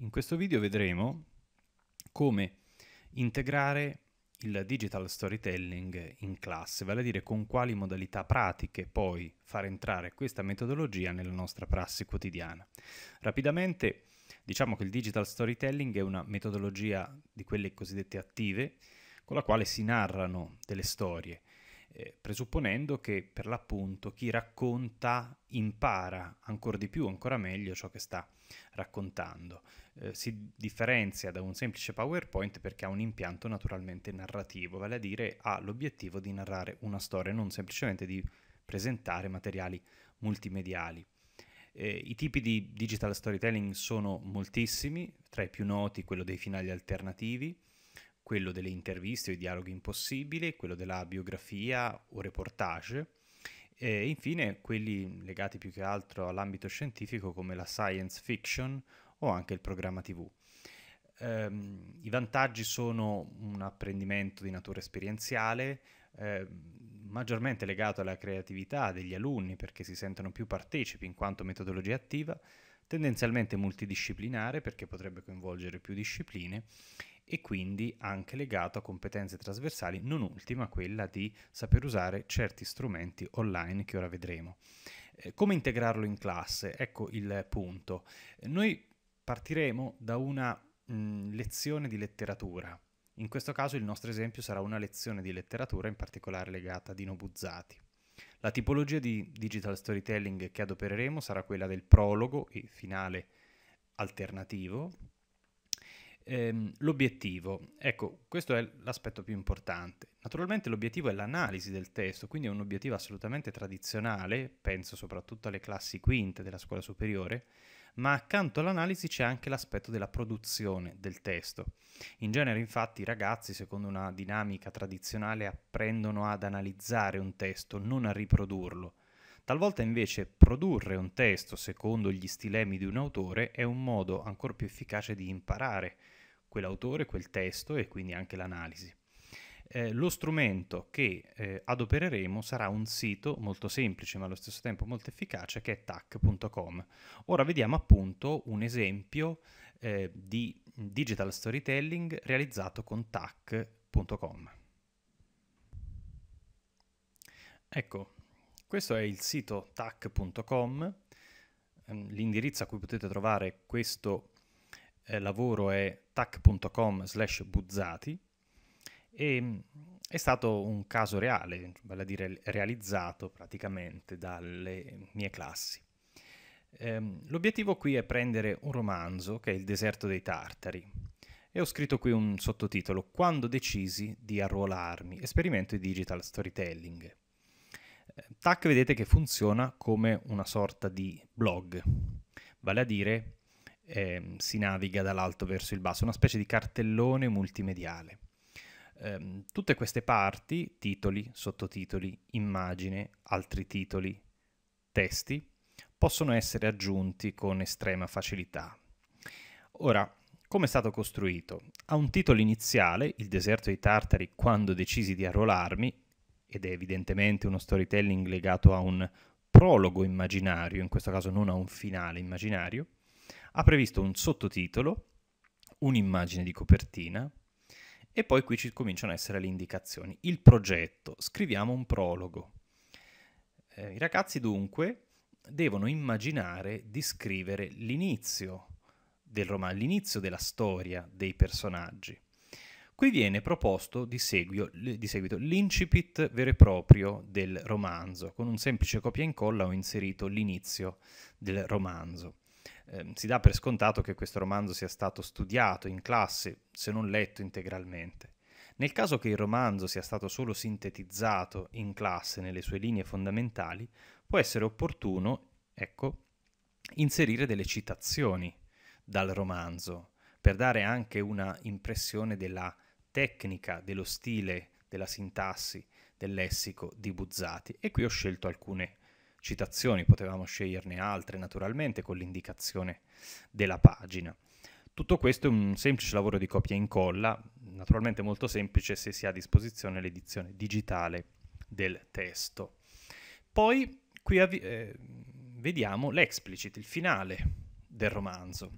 In questo video vedremo come integrare il digital storytelling in classe, vale a dire con quali modalità pratiche poi far entrare questa metodologia nella nostra prassi quotidiana. Rapidamente diciamo che il digital storytelling è una metodologia di quelle cosiddette attive con la quale si narrano delle storie, eh, presupponendo che per l'appunto chi racconta impara ancora di più, ancora meglio ciò che sta raccontando eh, si differenzia da un semplice PowerPoint perché ha un impianto naturalmente narrativo, vale a dire ha l'obiettivo di narrare una storia, non semplicemente di presentare materiali multimediali. Eh, I tipi di digital storytelling sono moltissimi, tra i più noti quello dei finali alternativi, quello delle interviste o i dialoghi impossibili, quello della biografia o reportage, e infine quelli legati più che altro all'ambito scientifico come la science fiction o anche il programma TV. Um, ehm, I vantaggi sono un apprendimento di natura esperienziale, eh, maggiormente legato alla creatività degli alunni perché si sentono più partecipi in quanto metodologia attiva, tendenzialmente multidisciplinare perché potrebbe coinvolgere più discipline e quindi anche legato a competenze trasversali, non ultima quella di saper usare certi strumenti online che ora vedremo. Eh, come integrarlo in classe? Ecco il punto. Noi partiremo da una mh, mm, lezione di letteratura. In questo caso il nostro esempio sarà una lezione di letteratura in particolare legata a Dino Buzzati. La tipologia di digital storytelling che adopereremo sarà quella del prologo e finale alternativo. Ehm, l'obiettivo, ecco, questo è l'aspetto più importante. Naturalmente l'obiettivo è l'analisi del testo, quindi è un obiettivo assolutamente tradizionale, penso soprattutto alle classi quinte della scuola superiore, ma accanto all'analisi c'è anche l'aspetto della produzione del testo. In genere infatti i ragazzi, secondo una dinamica tradizionale, apprendono ad analizzare un testo, non a riprodurlo. Talvolta invece produrre un testo secondo gli stilemi di un autore è un modo ancora più efficace di imparare quell'autore, quel testo e quindi anche l'analisi. Eh, lo strumento che eh, adopereremo sarà un sito molto semplice ma allo stesso tempo molto efficace che è tac.com. Ora vediamo appunto un esempio eh, di digital storytelling realizzato con tac.com. Ecco, questo è il sito tac.com, ehm, l'indirizzo a cui potete trovare questo eh, lavoro è tac.com slash buzzati e, ehm, è stato un caso reale, vale a dire realizzato praticamente dalle mie classi. Ehm, l'obiettivo qui è prendere un romanzo che è Il deserto dei tartari e ho scritto qui un sottotitolo Quando decisi di arruolarmi, esperimento di digital storytelling. Ehm, TAC vedete che funziona come una sorta di blog, vale a dire eh, si naviga dall'alto verso il basso, una specie di cartellone multimediale ehm, tutte queste parti, titoli, sottotitoli, immagine, altri titoli, testi, possono essere aggiunti con estrema facilità. Ora, come è stato costruito? Ha un titolo iniziale, Il deserto dei Tartari, quando decisi di arruolarmi, ed è evidentemente uno storytelling legato a un prologo immaginario, in questo caso non a un finale immaginario, ha previsto un sottotitolo, un'immagine di copertina, e poi qui ci cominciano a essere le indicazioni. Il progetto, scriviamo un prologo. Eh, I ragazzi dunque devono immaginare di scrivere l'inizio del romanzo, l'inizio della storia dei personaggi. Qui viene proposto di, seguito, seguito l'incipit vero e proprio del romanzo, con un semplice copia e incolla ho inserito l'inizio del romanzo. Ehm, si dà per scontato che questo romanzo sia stato studiato in classe, se non letto integralmente. Nel caso che il romanzo sia stato solo sintetizzato in classe nelle sue linee fondamentali, può essere opportuno, ecco, inserire delle citazioni dal romanzo per dare anche una impressione della tecnica, dello stile, della sintassi, del lessico di Buzzati e qui ho scelto alcune citazioni, potevamo sceglierne altre naturalmente con l'indicazione della pagina. Tutto questo è un semplice lavoro di copia e incolla, naturalmente molto semplice se si ha a disposizione l'edizione digitale del testo. Poi qui eh, vediamo l'explicit, il finale del romanzo.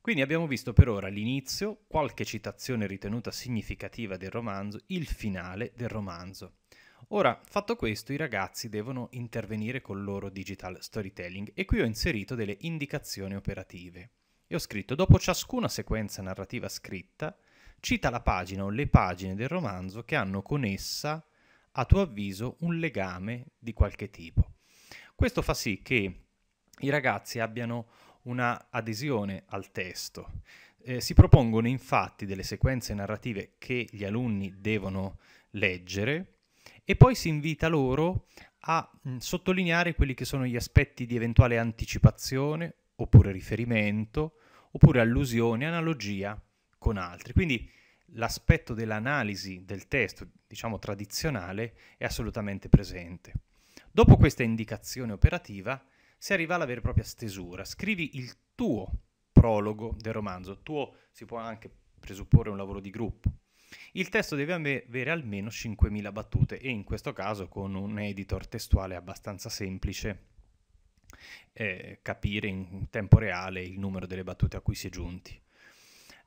Quindi abbiamo visto per ora l'inizio, qualche citazione ritenuta significativa del romanzo, il finale del romanzo. Ora, fatto questo, i ragazzi devono intervenire col loro digital storytelling e qui ho inserito delle indicazioni operative. E ho scritto, dopo ciascuna sequenza narrativa scritta, cita la pagina o le pagine del romanzo che hanno con essa, a tuo avviso, un legame di qualche tipo. Questo fa sì che i ragazzi abbiano una adesione al testo. Eh, si propongono infatti delle sequenze narrative che gli alunni devono leggere e poi si invita loro a mh, sottolineare quelli che sono gli aspetti di eventuale anticipazione oppure riferimento oppure allusione, analogia con altri. Quindi l'aspetto dell'analisi del testo, diciamo tradizionale, è assolutamente presente. Dopo questa indicazione operativa si arriva alla vera e propria stesura. Scrivi il tuo prologo del romanzo, tuo si può anche presupporre un lavoro di gruppo, il testo deve avere almeno 5.000 battute e in questo caso con un editor testuale abbastanza semplice eh, capire in tempo reale il numero delle battute a cui si è giunti.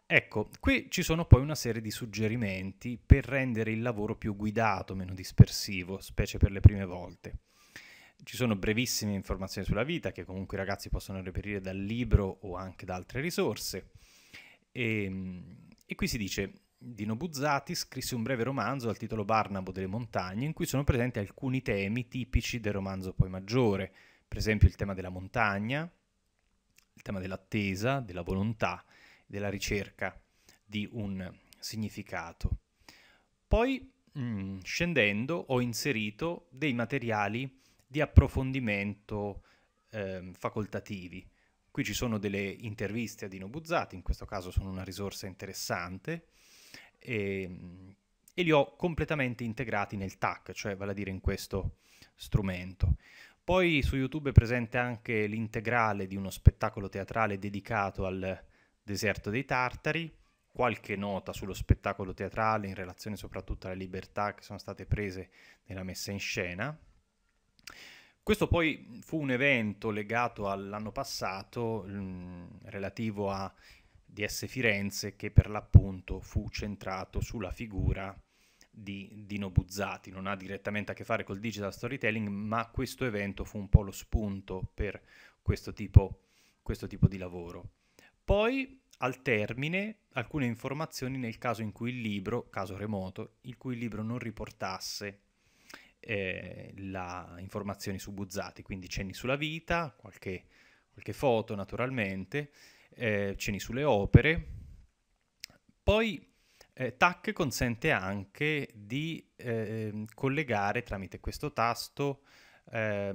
Ecco, qui ci sono poi una serie di suggerimenti per rendere il lavoro più guidato, meno dispersivo, specie per le prime volte. Ci sono brevissime informazioni sulla vita che comunque i ragazzi possono reperire dal libro o anche da altre risorse. E, ehm, e qui si dice Dino Buzzati scrisse un breve romanzo al titolo Barnabo delle montagne, in cui sono presenti alcuni temi tipici del romanzo poi maggiore, per esempio il tema della montagna, il tema dell'attesa, della volontà, della ricerca di un significato. Poi, mh, mm, scendendo, ho inserito dei materiali di approfondimento eh, facoltativi. Qui ci sono delle interviste a Dino Buzzati, in questo caso sono una risorsa interessante, e, ehm, e li ho completamente integrati nel TAC, cioè vale a dire in questo strumento. Poi su YouTube è presente anche l'integrale di uno spettacolo teatrale dedicato al deserto dei Tartari, qualche nota sullo spettacolo teatrale in relazione soprattutto alle libertà che sono state prese nella messa in scena. Questo poi fu un evento legato all'anno passato mh, relativo a di S. Firenze che per l'appunto fu centrato sulla figura di Dino Buzzati, non ha direttamente a che fare col digital storytelling, ma questo evento fu un po' lo spunto per questo tipo, questo tipo di lavoro. Poi al termine alcune informazioni nel caso in cui il libro, caso remoto, il cui libro non riportasse eh, la informazioni su Buzzati, quindi cenni sulla vita, qualche, qualche foto naturalmente, eh, ceni sulle opere. Poi eh, TAC consente anche di eh, collegare tramite questo tasto eh,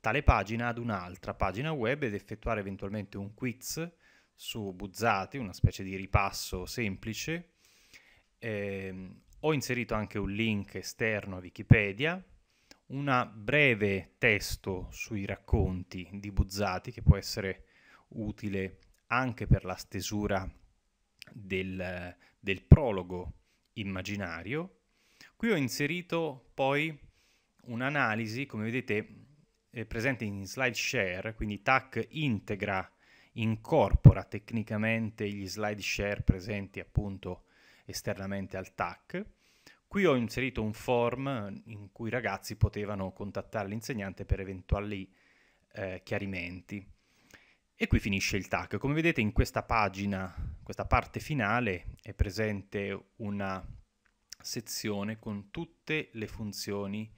tale pagina ad un'altra pagina web ed effettuare eventualmente un quiz su Buzzati, una specie di ripasso semplice. Ehm, ho inserito anche un link esterno a Wikipedia, un breve testo sui racconti di Buzzati che può essere utile anche per la stesura del, del prologo immaginario. Qui ho inserito poi un'analisi, come vedete, è presente in slide share, quindi TAC integra, incorpora tecnicamente gli slide share presenti appunto esternamente al TAC. Qui ho inserito un form in cui i ragazzi potevano contattare l'insegnante per eventuali eh, chiarimenti. E qui finisce il TAC. Come vedete in questa pagina, questa parte finale, è presente una sezione con tutte le funzioni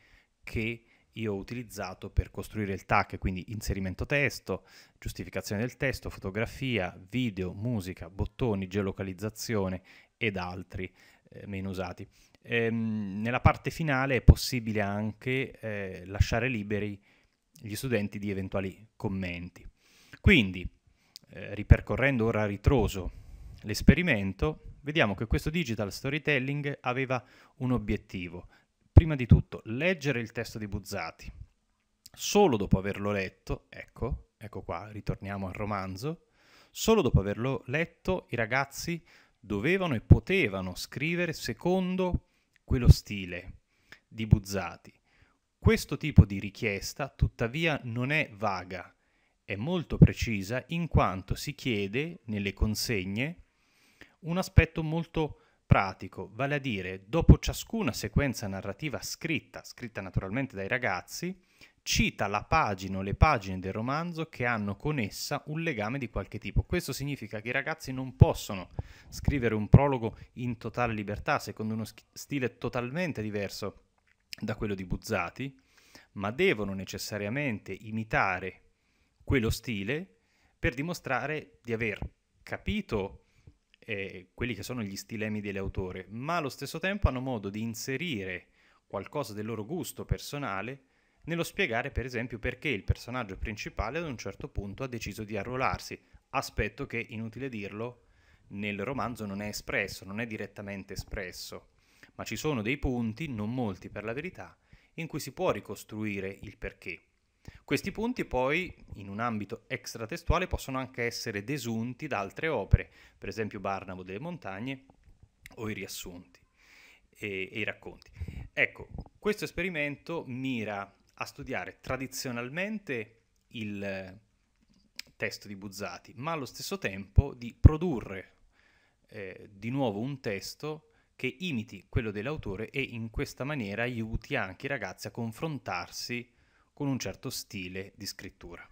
che io ho utilizzato per costruire il TAC, quindi inserimento testo, giustificazione del testo, fotografia, video, musica, bottoni, geolocalizzazione ed altri eh, meno usati. Ehm, nella parte finale è possibile anche eh, lasciare liberi gli studenti di eventuali commenti. Quindi, eh, ripercorrendo ora a ritroso l'esperimento, vediamo che questo digital storytelling aveva un obiettivo. Prima di tutto, leggere il testo di Buzzati. Solo dopo averlo letto, ecco, ecco qua, ritorniamo al romanzo, solo dopo averlo letto i ragazzi dovevano e potevano scrivere secondo quello stile di Buzzati. Questo tipo di richiesta tuttavia non è vaga, è molto precisa in quanto si chiede nelle consegne un aspetto molto pratico, vale a dire dopo ciascuna sequenza narrativa scritta, scritta naturalmente dai ragazzi, cita la pagina o le pagine del romanzo che hanno con essa un legame di qualche tipo. Questo significa che i ragazzi non possono scrivere un prologo in totale libertà, secondo uno stile totalmente diverso da quello di Buzzati, ma devono necessariamente imitare quello stile per dimostrare di aver capito eh, quelli che sono gli stilemi dell'autore, ma allo stesso tempo hanno modo di inserire qualcosa del loro gusto personale nello spiegare per esempio perché il personaggio principale ad un certo punto ha deciso di arruolarsi, aspetto che, inutile dirlo, nel romanzo non è espresso, non è direttamente espresso, ma ci sono dei punti, non molti per la verità, in cui si può ricostruire il perché. Questi punti poi, in un ambito extratestuale, possono anche essere desunti da altre opere, per esempio Barnabo delle Montagne o i riassunti e, e i racconti. Ecco, questo esperimento mira a studiare tradizionalmente il testo di Buzzati, ma allo stesso tempo di produrre eh, di nuovo un testo che imiti quello dell'autore e in questa maniera aiuti anche i ragazzi a confrontarsi con un certo stile di scrittura.